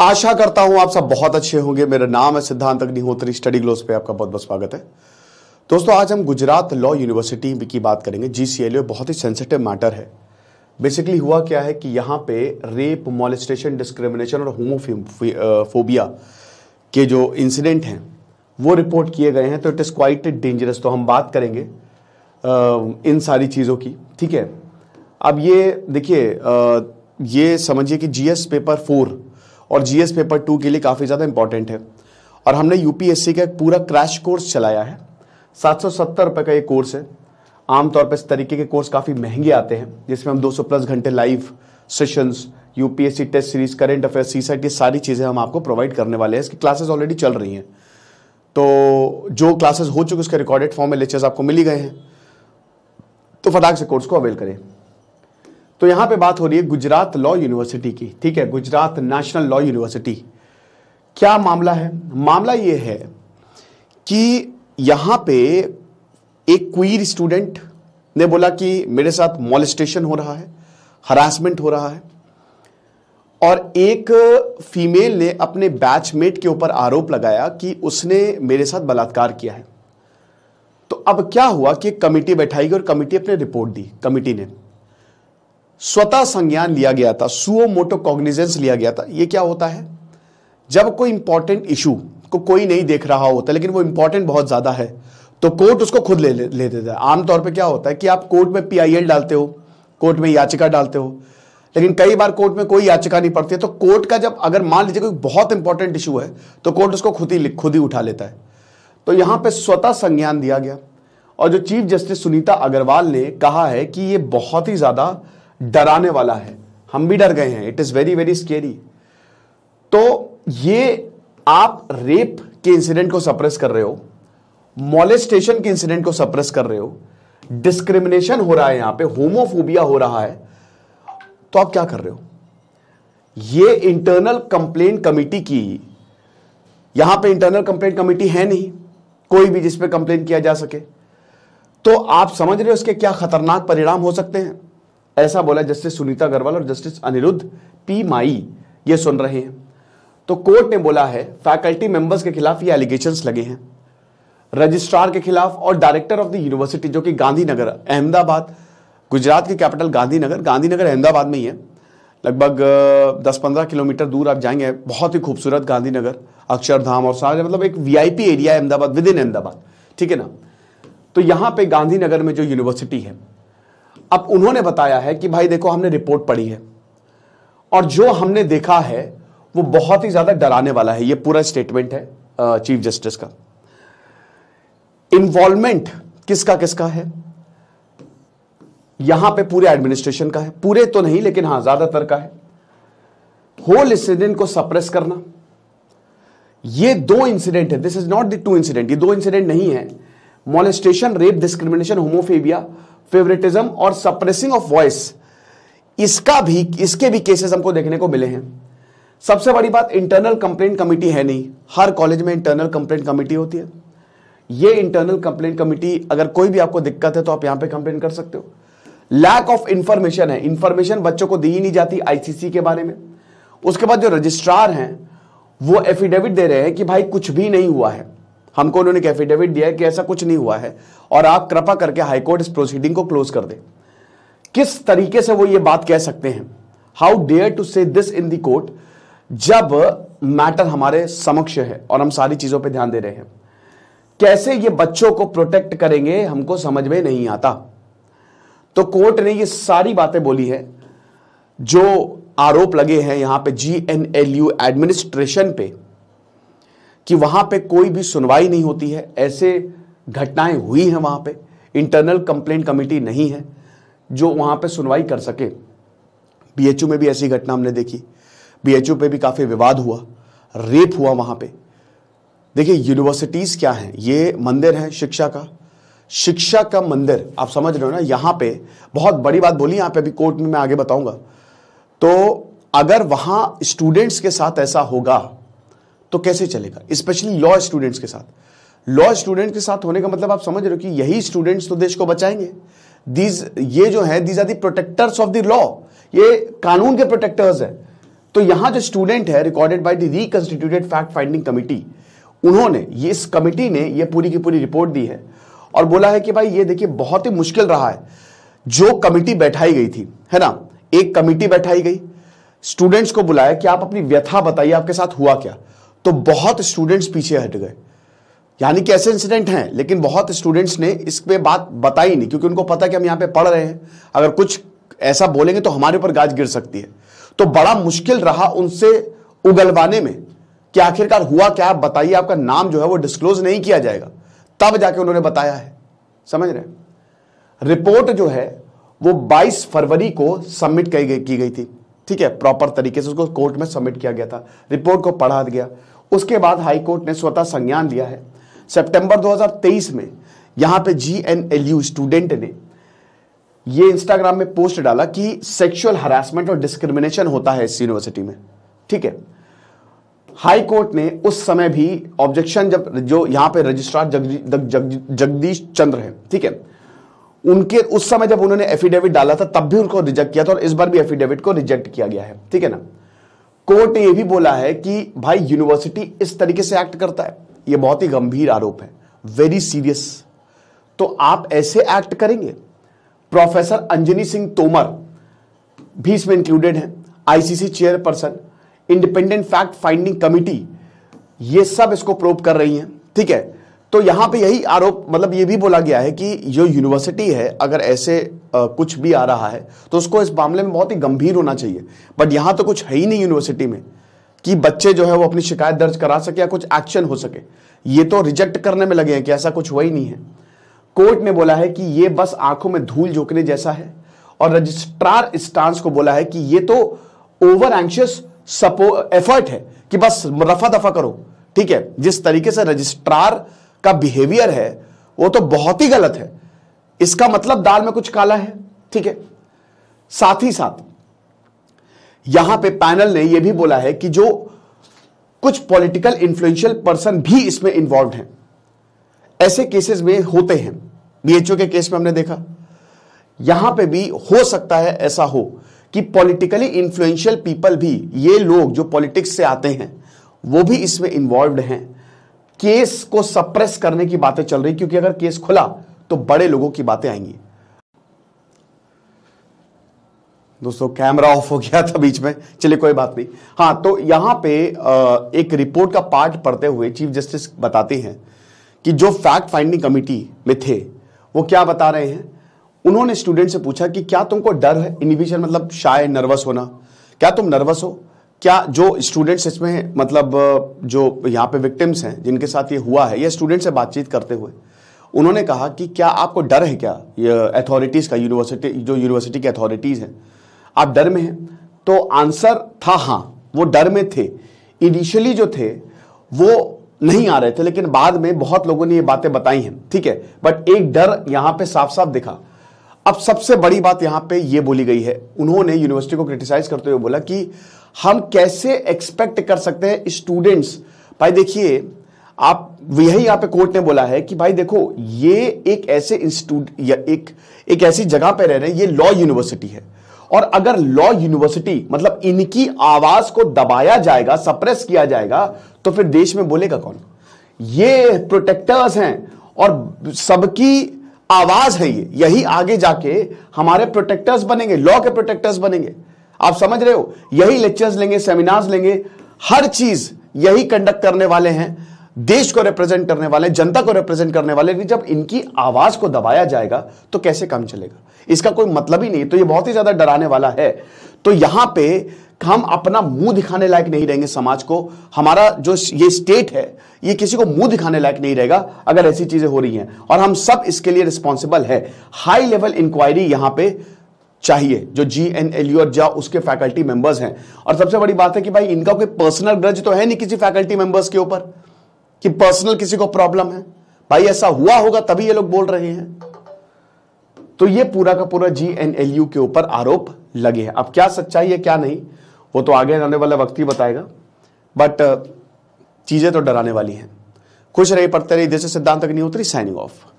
आशा करता हूं आप सब बहुत अच्छे होंगे मेरा नाम है सिद्धांत अग्निहोत्री स्टडी ग्लोस पे आपका बहुत बहुत स्वागत है दोस्तों आज हम गुजरात लॉ यूनिवर्सिटी की बात करेंगे जी सी बहुत ही सेंसिटिव मैटर है बेसिकली हुआ क्या है कि यहाँ पे रेप मोलिस्टेशन डिस्क्रिमिनेशन और होमोफोबिया के जो इंसिडेंट हैं वो रिपोर्ट किए गए हैं तो इट इज़ क्वाइट डेंजरस तो हम बात करेंगे इन सारी चीज़ों की ठीक है अब ये देखिए ये समझिए कि जीएस पेपर फोर और जीएस पेपर टू के लिए काफ़ी ज़्यादा इंपॉर्टेंट है और हमने यूपीएससी का एक पूरा क्रैश कोर्स चलाया है सात सौ रुपये का ये कोर्स है आमतौर पर इस तरीके के कोर्स काफ़ी महंगे आते हैं जिसमें हम 200 प्लस घंटे live sessions UPSC test series current affair C set ये सारी चीज़ें हम आपको प्रोवाइड करने वाले हैं इसकी क्लासेस ऑलरेडी चल रही हैं तो जो क्लासेस हो चुके उसके रिकॉर्डेड फॉर्म में लेक्चर्स आपको मिली गए हैं तो फटाक से कोर्स को अवेल करें तो यहां पे बात हो रही है गुजरात लॉ यूनिवर्सिटी की ठीक है गुजरात नेशनल लॉ यूनिवर्सिटी क्या मामला है मामला यह है कि यहां पे एक क्वीर स्टूडेंट ने बोला कि मेरे साथ मॉलिस्टेशन हो रहा है हरासमेंट हो रहा है और एक फीमेल ने अपने बैचमेट के ऊपर आरोप लगाया कि उसने मेरे साथ बलात्कार किया है तो अब क्या हुआ कि कमेटी बैठाई गई और कमेटी अपने रिपोर्ट दी कमेटी ने स्वतः संज्ञान लिया गया था सुओ मोटो कॉग्निजेंस लिया गया था यह क्या होता है जब कोई इंपॉर्टेंट इशू को कोई नहीं देख रहा होता लेकिन वो इंपॉर्टेंट बहुत ज्यादा है तो कोर्ट उसको खुद ले ले देता है आमतौर पर क्या होता है कि आप कोर्ट में पीआईएल डालते हो कोर्ट में याचिका डालते हो लेकिन कई बार कोर्ट में कोई याचिका नहीं पड़ती है तो कोर्ट का जब अगर मान लीजिए कोई बहुत इंपॉर्टेंट इशू है तो कोर्ट उसको खुद ही खुद ही उठा लेता है तो यहां पे स्वतः संज्ञान दिया गया और जो चीफ जस्टिस सुनीता अग्रवाल ने कहा है कि ये बहुत ही ज्यादा डराने वाला है हम भी डर गए हैं it is very very scary तो ये आप रेप के इंसिडेंट को सप्रेस कर रहे हो मॉलेस्टेशन के इंसिडेंट को सप्रेस कर रहे हो डिस्क्रिमिनेशन हो रहा है यहां पे होमोफोबिया हो रहा है तो आप क्या कर रहे हो ये इंटरनल कंप्लेन कमेटी की यहां पे इंटरनल कंप्लेन कमेटी है नहीं कोई भी जिसपे कंप्लेन किया जा सके तो आप समझ रहे हो इसके क्या खतरनाक परिणाम हो सकते हैं ऐसा बोला जस्टिस सुनीता अग्रवाल और जस्टिस अनिरुद्ध पी माई ये सुन रहे हैं तो कोर्ट ने बोला है फैकल्टी मेंबर्स के खिलाफ ये एलिगेशन लगे हैं रजिस्ट्रार के खिलाफ और डायरेक्टर ऑफ द यूनिवर्सिटी जो कि गांधीनगर अहमदाबाद गुजरात की कैपिटल गांधीनगर गांधीनगर अहमदाबाद में ही है लगभग 10-15 किलोमीटर दूर आप जाएंगे बहुत ही खूबसूरत गांधीनगर अक्षरधाम और सारे मतलब एक वीआईपी एरिया है अहमदाबाद विद इन अहमदाबाद ठीक है ना तो यहाँ पे गांधीनगर में जो यूनिवर्सिटी है अब उन्होंने बताया है कि भाई देखो हमने रिपोर्ट पढ़ी है और जो हमने देखा है वो बहुत ही ज्यादा डराने वाला है ये पूरा स्टेटमेंट है चीफ जस्टिस का इन्वॉल्वमेंट किसका किसका है यहां पे पूरे एडमिनिस्ट्रेशन का है पूरे तो नहीं लेकिन हां ज्यादातर का है होल इंसिडेंट को सप्रेस करना ये दो इंसिडेंट है this is not the two incident ये दो इंसिडेंट नहीं है molestation rape discrimination homophobia favouritism और सप्रेसिंग ऑफ वॉइस इसका भी इसके भी केसेस हमको देखने को मिले हैं सबसे बड़ी बात इंटरनल कंप्लेंट कमेटी है नहीं हर कॉलेज में इंटरनल कंप्लेंट कमेटी होती है ये इंटरनल कंप्लेंट कमेटी अगर कोई भी आपको दिक्कत है तो आप यहां पे कंप्लेंट कर सकते हो लैक ऑफ इंफॉर्मेशन है इंफॉर्मेशन बच्चों को दी ही नहीं जाती आईसीसी के बारे में उसके बाद जो रजिस्ट्रार हैं वो एफिडेविट दे रहे हैं कि भाई कुछ भी नहीं हुआ है हमको उन्होंने एक एफिडेविट दिया है कि ऐसा कुछ नहीं हुआ है और आप कृपा करके हाईकोर्ट इस प्रोसीडिंग को क्लोज कर दे किस तरीके से वो ये बात कह सकते हैं how dare to say this in the court जब मैटर हमारे समक्ष है और हम सारी चीजों पर ध्यान दे रहे हैं कैसे ये बच्चों को प्रोटेक्ट करेंगे हमको समझ में नहीं आता तो कोर्ट ने ये सारी बातें बोली है जो आरोप लगे हैं यहां पे जीएनएलयू एडमिनिस्ट्रेशन पे कि वहाँ पे कोई भी सुनवाई नहीं होती है ऐसे घटनाएं हुई हैं वहाँ पे इंटरनल कंप्लेन कमेटी नहीं है जो वहाँ पे सुनवाई कर सके बीएचयू में भी ऐसी घटना हमने देखी बीएचयू पे भी काफ़ी विवाद हुआ रेप हुआ वहां पे देखिए यूनिवर्सिटीज़ क्या हैं ये मंदिर है शिक्षा का शिक्षा का मंदिर आप समझ रहे हो ना यहाँ पे बहुत बड़ी बात बोली यहाँ पे अभी कोर्ट में मैं आगे बताऊंगा तो अगर वहाँ स्टूडेंट्स के साथ ऐसा होगा तो कैसे चलेगा स्पेशली लॉ स्टूडेंट्स के साथ लॉ स्टूडेंट के साथ होने का मतलब आप समझ रहे हो कि यही स्टूडेंट्स तो देश को बचाएंगे दीज ये जो है these are the protectors of the law ये कानून के प्रोटेक्टर्स तो है तो यहां जो स्टूडेंट है recorded by the reconstituted fact finding committee उन्होंने ये इस कमिटी ने ये पूरी की पूरी रिपोर्ट दी है और बोला है कि भाई ये देखिए बहुत ही मुश्किल रहा है जो कमिटी बैठाई गई थी है ना एक कमिटी बैठाई गई स्टूडेंट्स को बुलाया कि आप अपनी व्यथा बताइए आपके साथ हुआ क्या तो बहुत स्टूडेंट्स पीछे हट गए यानी कि ऐसे इंसिडेंट हैं लेकिन बहुत स्टूडेंट्स ने इस पे बात बताई नहीं क्योंकि उनको पता कि हम यहां पे पढ़ रहे हैं अगर कुछ ऐसा बोलेंगे तो हमारे ऊपर गाज गिर सकती है तो बड़ा मुश्किल रहा उनसे उगलवाने में कि आखिरकार हुआ क्या बताइए आपका नाम जो है वो डिस्क्लोज नहीं किया जाएगा तब जाके उन्होंने बताया है समझ रहे रिपोर्ट जो है वो 22 फरवरी को सबमिट की गई की गई थी ठीक है प्रॉपर तरीके से उसको कोर्ट में सबमिट किया गया था रिपोर्ट को पढ़ा गया उसके बाद हाईकोर्ट ने स्वतः संज्ञान लिया है सितंबर 2023 में यहां पे G N L U student ने ये इंस्टाग्राम में पोस्ट डाला कि सेक्सुअल हरासमेंट और डिस्क्रिमिनेशन होता है इस यूनिवर्सिटी में ठीक है हाई कोर्ट ने उस समय भी ऑब्जेक्शन जब जो यहां पे रजिस्ट्रार जगदीश जग, जग, चंद्र है ठीक है उनके उस समय जब उन्होंने एफिडेविट डाला था तब भी उनको रिजेक्ट किया था और इस बार भी एफिडेविट को रिजेक्ट किया गया है ठीक है ना कोर्ट यह भी बोला है कि भाई यूनिवर्सिटी इस तरीके से एक्ट करता है यह बहुत ही गंभीर आरोप है वेरी सीरियस तो आप ऐसे एक्ट करेंगे प्रोफेसर अंजनी सिंह तोमर भी इसमें इंक्लूडेड हैं ICC chairperson independent fact finding committee ये सब इसको प्रोव कर रही हैं ठीक है तो यहां पे यही आरोप मतलब ये भी बोला गया है कि जो यूनिवर्सिटी है अगर ऐसे आ, कुछ भी आ रहा है तो उसको इस मामले में बहुत ही गंभीर होना चाहिए बट यहां तो कुछ है ही नहीं यूनिवर्सिटी में कि बच्चे जो है वो अपनी शिकायत दर्ज करा सके या कुछ एक्शन हो सके ये तो रिजेक्ट करने में लगे हैं कि ऐसा कुछ हुआ ही नहीं है कोर्ट ने बोला है कि ये बस आंखों में धूल झोंकने जैसा है और रजिस्ट्रार स्टांस को बोला है कि ये तो ओवर एंशियस सपोर्ट एफर्ट है कि बस रफा दफा करो ठीक है जिस तरीके से रजिस्ट्रार का बिहेवियर है वो तो बहुत ही गलत है इसका मतलब दाल में कुछ काला है ठीक है साथ ही साथ यहां पे पैनल ने यह भी बोला है कि जो कुछ पॉलिटिकल इंफ्लुएंशियल पर्सन भी इसमें इन्वॉल्व हैं ऐसे केसेस में होते हैं बीएचओ के केस में हमने देखा यहां पे भी हो सकता है ऐसा हो कि पॉलिटिकली इंफ्लुएंशियल पीपल भी ये लोग जो पॉलिटिक्स से आते हैं वो भी इसमें इन्वॉल्व हैं केस को सप्रेस करने की बातें चल रही क्योंकि अगर केस खुला तो बड़े लोगों की बातें आएंगी दोस्तों कैमरा ऑफ हो गया था बीच में चलिए कोई बात नहीं हां तो यहां पे एक रिपोर्ट का पार्ट पढ़ते हुए चीफ जस्टिस बताते हैं कि जो फैक्ट फाइंडिंग कमिटी में थे वो क्या बता रहे हैं उन्होंने स्टूडेंट से पूछा कि क्या तुमको डर है इनिबिशन मतलब शायद नर्वस होना क्या तुम नर्वस हो क्या जो स्टूडेंट्स इसमें मतलब जो यहाँ पे विक्टिम्स हैं जिनके साथ ये हुआ है ये स्टूडेंट से बातचीत करते हुए उन्होंने कहा कि क्या आपको डर है क्या ये अथॉरिटीज़ का यूनिवर्सिटी जो यूनिवर्सिटी की अथॉरिटीज़ हैं आप डर में हैं तो आंसर था हाँ वो डर में थे इनिशियली जो थे वो नहीं आ रहे थे लेकिन बाद में बहुत लोगों ने ये बातें बताई हैं ठीक है बट एक डर यहाँ पर साफ साफ दिखा अब सबसे बड़ी बात यहाँ पर ये बोली गई है उन्होंने यूनिवर्सिटी को क्रिटिसाइज करते हुए बोला कि हम कैसे एक्सपेक्ट कर सकते हैं स्टूडेंट्स भाई देखिए आप यही यहां पे कोर्ट ने बोला है कि भाई देखो ये एक ऐसे इंस्टीट्यूट या एक एक ऐसी जगह पे रह रहे हैं ये लॉ यूनिवर्सिटी है और अगर लॉ यूनिवर्सिटी मतलब इनकी आवाज को दबाया जाएगा सप्रेस किया जाएगा तो फिर देश में बोलेगा कौन ये प्रोटेक्टर्स हैं और सबकी आवाज है ये यही आगे जाके हमारे प्रोटेक्टर्स बनेंगे लॉ के प्रोटेक्टर्स बनेंगे आप समझ रहे हो यही लेक्चर्स लेंगे सेमिनार्स लेंगे हर चीज यही कंडक्ट करने वाले हैं देश को रिप्रेजेंट करने वाले जनता को रिप्रेजेंट करने वाले जब इनकी आवाज को दबाया जाएगा तो कैसे काम चलेगा इसका कोई मतलब ही नहीं तो ये बहुत ही ज्यादा डराने वाला है तो यहां पे हम अपना मुंह दिखाने लायक नहीं रहेंगे समाज को हमारा जो ये स्टेट है ये किसी को मुंह दिखाने लायक नहीं रहेगा अगर ऐसी चीजें हो रही हैं और हम सब इसके लिए रिस्पॉन्सिबल है हाई लेवल इंक्वायरी यहां पर चाहिए जो जी एन एल यू और जा उसके फैकल्टी मेंबर्स हैं और सबसे बड़ी बात है कि भाई इनका कोई पर्सनल ग्रज तो है नहीं किसी फैकल्टी मेंबर्स के ऊपर कि पर्सनल किसी को प्रॉब्लम है भाई ऐसा हुआ होगा तभी ये लोग बोल रहे हैं तो ये पूरा का पूरा जी एन एल यू के ऊपर आरोप लगे हैं अब क्या सच्चाई है क्या नहीं वो तो आगे आने वाला वक्त ही बताएगा बट चीजें तो डराने वाली हैं खुश रही पढ़ते रही जैसे सिद्धांत अग्निहोत्री साइनिंग ऑफ